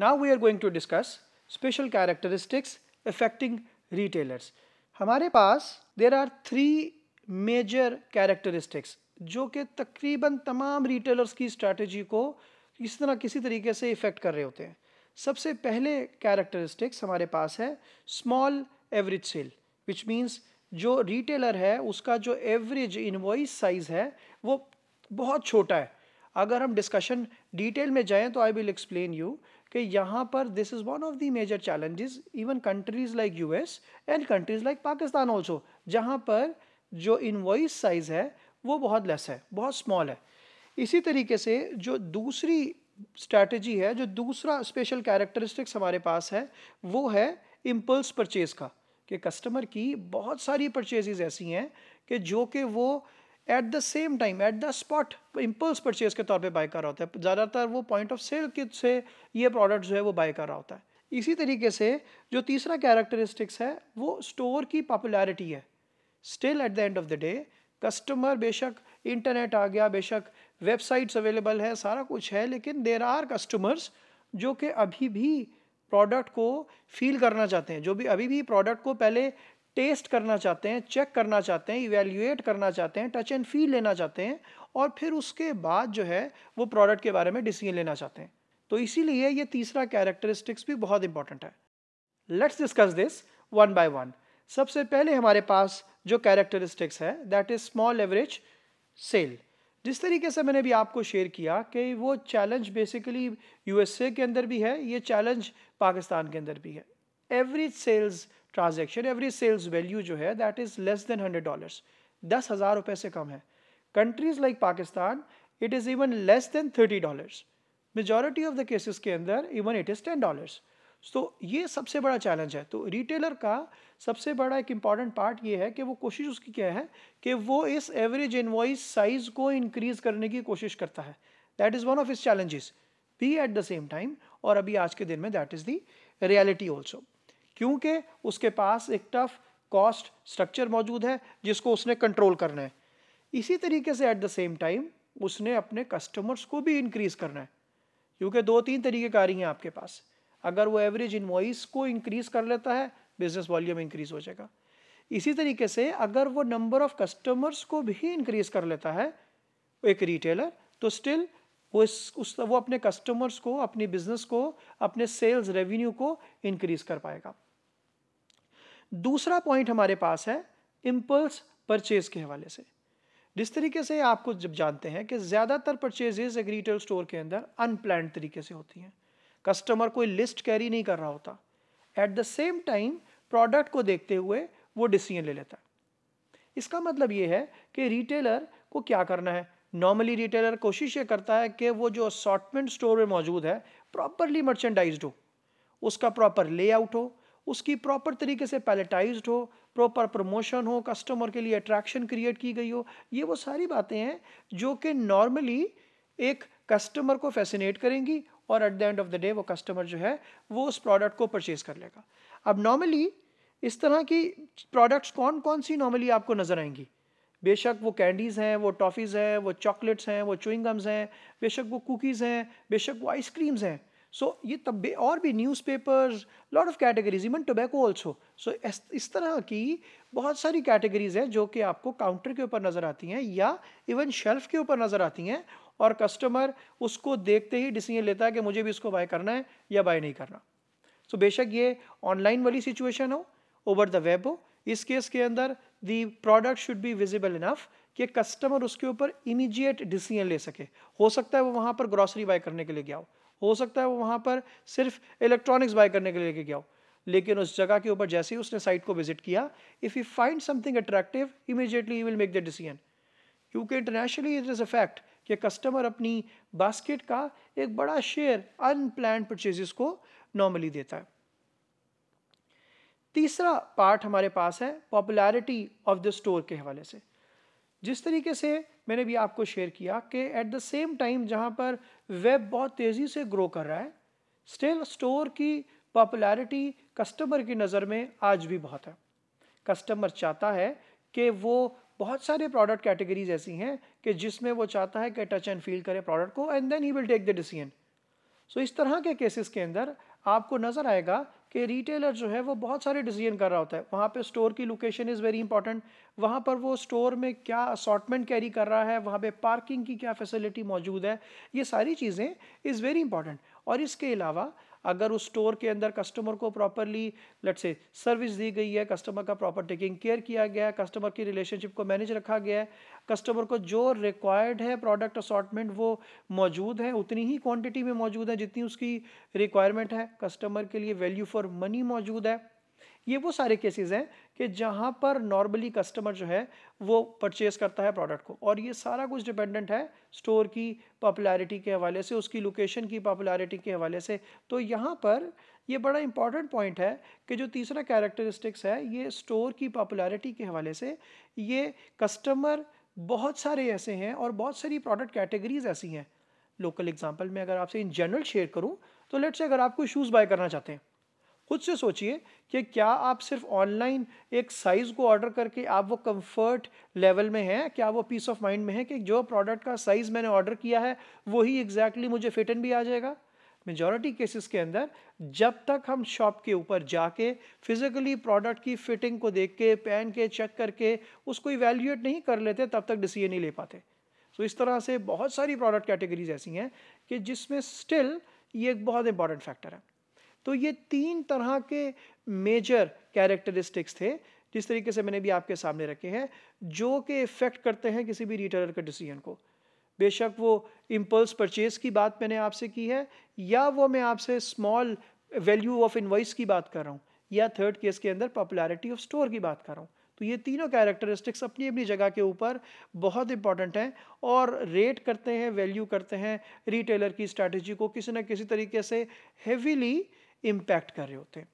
now we are going to discuss special characteristics affecting retailers हमारे पास there are three major characteristics जो कि तकरीबन तमाम रिटेलर्स की strategy को इस तरह किसी तरीके से इफ़ेक्ट कर रहे होते हैं सबसे पहले कैरेक्टरिस्टिक्स हमारे पास है small average sale which means जो रिटेलर है उसका जो एवरेज इन्वॉइस साइज़ है वो बहुत छोटा है अगर हम डिस्कशन डिटेल में जाएं तो आई विल एक्सप्लेन यू कि यहाँ पर this is one of the major challenges even countries like US and countries like Pakistan also जहाँ पर जो इन्वॉइस साइज़ है वो बहुत लेस है बहुत स्मॉल है इसी तरीके से जो दूसरी स्ट्रैटेजी है जो दूसरा स्पेशल कैरेक्टरिस्टिक्स हमारे पास है वो है इम्पल्स परचेज़ का कि कस्टमर की बहुत सारी परचेजेज ऐसी हैं कि जो कि वो at the same time at the spot impulse purchase के तौर पे बाय कर रहा होता है ज़्यादातर वो पॉइंट ऑफ सेल के से ये प्रोडक्ट जो है वो बाय कर रहा होता है इसी तरीके से जो तीसरा कैरेक्टरिस्टिक्स है वो स्टोर की पॉपुलैरिटी है still at the end of the day customer बेशक इंटरनेट आ गया बेशक वेबसाइट्स अवेलेबल है सारा कुछ है लेकिन देर आर कस्टमर्स जो कि अभी भी प्रोडक्ट को फील करना चाहते हैं जो भी अभी भी प्रोडक्ट को पहले टेस्ट करना चाहते हैं चेक करना चाहते हैं इवेल्यूएट करना चाहते हैं टच एंड फील लेना चाहते हैं और फिर उसके बाद जो है वो प्रोडक्ट के बारे में डिसीजन लेना चाहते हैं तो इसीलिए ये तीसरा कैरेक्टरिस्टिक्स भी बहुत इंपॉर्टेंट है let's discuss this one by one सबसे पहले हमारे पास जो कैरेक्टरिस्टिक्स है that is small average sale जिस तरीके से मैंने भी आपको शेयर किया कि वो चैलेंज बेसिकली यूएसए के अंदर भी है ये चैलेंज पाकिस्तान के अंदर भी है average sales transaction every sales value जो है that is less than hundred dollar दस हज़ार रुपये से कम है countries like Pakistan it is even less than thirty dollars majority of the cases के अंदर even it is ten dollars तो ये सबसे बड़ा चैलेंज है तो रिटेलर का सबसे बड़ा एक इम्पॉर्टेंट पार्ट ये है कि वो कोशिश उसकी क्या है कि वो इस एवरेज इनवॉइस साइज को इंक्रीज़ करने की कोशिश करता है that is one of these challenges be at the same time और अभी आज के दिन में that is the reality also क्योंकि उसके पास एक टफ कॉस्ट स्ट्रक्चर मौजूद है जिसको उसने कंट्रोल करना है इसी तरीके से एट द सेम टाइम उसने अपने कस्टमर्स को भी इंक्रीज़ करना है क्योंकि दो तीन तरीके रही हैं आपके पास अगर वो एवरेज इन को इंक्रीज़ कर लेता है बिज़नेस वॉल्यूम इंक्रीज़ हो जाएगा इसी तरीके से अगर वो नंबर ऑफ़ कस्टमर्स को भी इंक्रीज़ कर लेता है एक रिटेलर तो स्टिल वो इस उस वो अपने कस्टमर्स को अपनी बिजनेस को अपने सेल्स रेवेन्यू को इंक्रीज़ कर पाएगा दूसरा पॉइंट हमारे पास है इम्पल्स परचेज के हवाले से जिस तरीके से आपको जब जानते हैं कि ज़्यादातर परचेजेज एक रिटेल स्टोर के अंदर अनप्लान तरीके से होती हैं कस्टमर कोई लिस्ट कैरी नहीं कर रहा होता at the same time product को देखते हुए वो डिसीजन ले लेता है इसका मतलब ये है कि रिटेलर को क्या करना है नॉर्मली रिटेलर कोशिश ये करता है कि वो जो असॉटमेंट स्टोर में मौजूद है प्रॉपरली मर्चेंडाइज हो उसका प्रॉपर लेआउट हो उसकी प्रॉपर तरीके से पैलेटाइज हो प्रॉपर प्रमोशन हो कस्टमर के लिए अट्रैक्शन क्रिएट की गई हो ये वो सारी बातें हैं जो कि नॉर्मली एक कस्टमर को फैसिनेट करेंगी और at the end of the day वो कस्टमर जो है वो उस प्रोडक्ट को परचेज़ कर लेगा अब नॉर्मली इस तरह की प्रोडक्ट्स कौन कौन सी नॉर्मली आपको नज़र आएंगी बेशक वो कैंडीज़ हैं वो टॉफ़ीज़ हैं वो चॉकलेट्स हैं वो चुइंगम्स हैं बेशक वो कुकीज़ हैं बेशक वो आइसक्रीम्स हैं सो ये तब भी और भी newspapers lot of categories even tobacco also so इस तरह की बहुत सारी कैटेगरीज हैं जो कि आपको काउंटर के ऊपर नज़र आती हैं या इवन शेल्फ के ऊपर नज़र आती हैं और कस्टमर उसको देखते ही डिसीजन लेता है कि मुझे भी इसको बाय करना है या बाय नहीं करना सो so, बेशक ये ऑनलाइन वाली सिचुएशन हो ओवर द वेब हो इस केस के अंदर the product should be visible enough कि कस्टमर उसके ऊपर इमीजिएट डिसीजन ले सके हो सकता है वो वहाँ पर ग्रॉसरी बाय करने के लिए गया हो हो सकता है वो वहाँ पर सिर्फ इलेक्ट्रॉनिक्स बाय करने के लिए लेके गया हो लेकिन उस जगह के ऊपर जैसे ही उसने साइट को विजिट किया if you find something attractive immediately you will make the decision क्योंकि internationally it is a fact कि कस्टमर अपनी बास्केट का एक बड़ा शेयर अनप्लान परचेजेस को नॉर्मली देता है तीसरा पार्ट हमारे पास है पॉपुलैरिटी ऑफ द स्टोर के हवाले से जिस तरीके से मैंने भी आपको शेयर किया कि एट द सेम टाइम जहाँ पर वेब बहुत तेज़ी से ग्रो कर रहा है स्टिल स्टोर की पॉपुलैरिटी कस्टमर की नज़र में आज भी बहुत है कस्टमर चाहता है कि वो बहुत सारे प्रोडक्ट कैटेगरीज ऐसी हैं कि जिसमें वो चाहता है कि टच एंड फील करे प्रोडक्ट को and then he will take the decision so इस तरह के केसेस के अंदर आपको नज़र आएगा कि रिटेलर जो है वो बहुत सारे डिसीजन कर रहा होता है वहाँ पे स्टोर की लोकेशन इज़ वेरी इंपॉर्टेंट वहाँ पर वो स्टोर में क्या असॉटमेंट कैरी कर रहा है वहाँ पे पार्किंग की क्या फैसिलिटी मौजूद है ये सारी चीज़ें इज़ वेरी इंपॉर्टेंट और इसके अलावा अगर उस स्टोर के अंदर कस्टमर को प्रॉपरली लेट से सर्विस दी गई है कस्टमर का प्रॉपर टेकिंग केयर किया गया है कस्टमर की रिलेशनशिप को मैनेज रखा गया है कस्टमर को जो रिक्वायर्ड है प्रोडक्ट असॉटमेंट वो मौजूद है उतनी ही क्वांटिटी में मौजूद है जितनी उसकी रिक्वायरमेंट है कस्टमर के लिए वैल्यू फॉर मनी मौजूद है ये वो सारे केसेस हैं कि जहाँ पर नॉर्मली कस्टमर जो है वो परचेस करता है प्रोडक्ट को और ये सारा कुछ डिपेंडेंट है स्टोर की पॉपुलैरिटी के हवाले से उसकी लोकेशन की पॉपुलैरिटी के हवाले से तो यहाँ पर ये बड़ा इंपॉर्टेंट पॉइंट है कि जो तीसरा कैरेक्टरिस्टिक्स है ये स्टोर की पॉपुलैरिटी के हवाले से ये कस्टमर बहुत सारे ऐसे हैं और बहुत सारी प्रोडक्ट कैटेगरीज ऐसी हैं लोकल एग्जाम्पल में अगर आपसे इन जनरल शेयर करूँ तो लेट्स से अगर आप कोई शूज़ बाय करना चाहते हैं खुद से सोचिए कि क्या आप सिर्फ ऑनलाइन एक साइज़ को ऑर्डर करके आप वो कंफर्ट लेवल में हैं क्या वो पीस ऑफ माइंड में है कि जो प्रोडक्ट का साइज़ मैंने ऑर्डर किया है वही एग्जैक्टली exactly मुझे इन भी आ जाएगा मेजॉरिटी केसेस के अंदर जब तक हम शॉप के ऊपर जाके फिज़िकली प्रोडक्ट की फ़िटिंग को देख के पहन के चेक करके उसको इवेल्यूएट नहीं कर लेते तब तक डिसीजन नहीं ले पाते तो इस तरह से बहुत सारी प्रोडक्ट कैटेगरीज ऐसी हैं कि जिसमें स्टिल ये एक बहुत इंपॉर्टेंट फैक्टर है तो ये तीन तरह के मेजर कैरेक्टरिस्टिक्स थे जिस तरीके से मैंने भी आपके सामने रखे हैं जो कि इफ़ेक्ट करते हैं किसी भी रिटेलर के डिसीजन को बेशक वो इम्पल्स परचेज की बात मैंने आपसे की है या वो मैं आपसे स्मॉल वैल्यू ऑफ इन्वाइस की बात कर रहा हूँ या थर्ड केस के अंदर पॉपुलैरिटी ऑफ स्टोर की बात कर रहा हूँ तो ये तीनों कैरेक्टरिस्टिक्स अपनी अपनी जगह के ऊपर बहुत इंपॉर्टेंट हैं और रेट करते हैं वैल्यू करते हैं रिटेलर की स्ट्रैटेजी को किसी न किसी तरीके से हैवीली इम्पैक्ट कर रहे होते हैं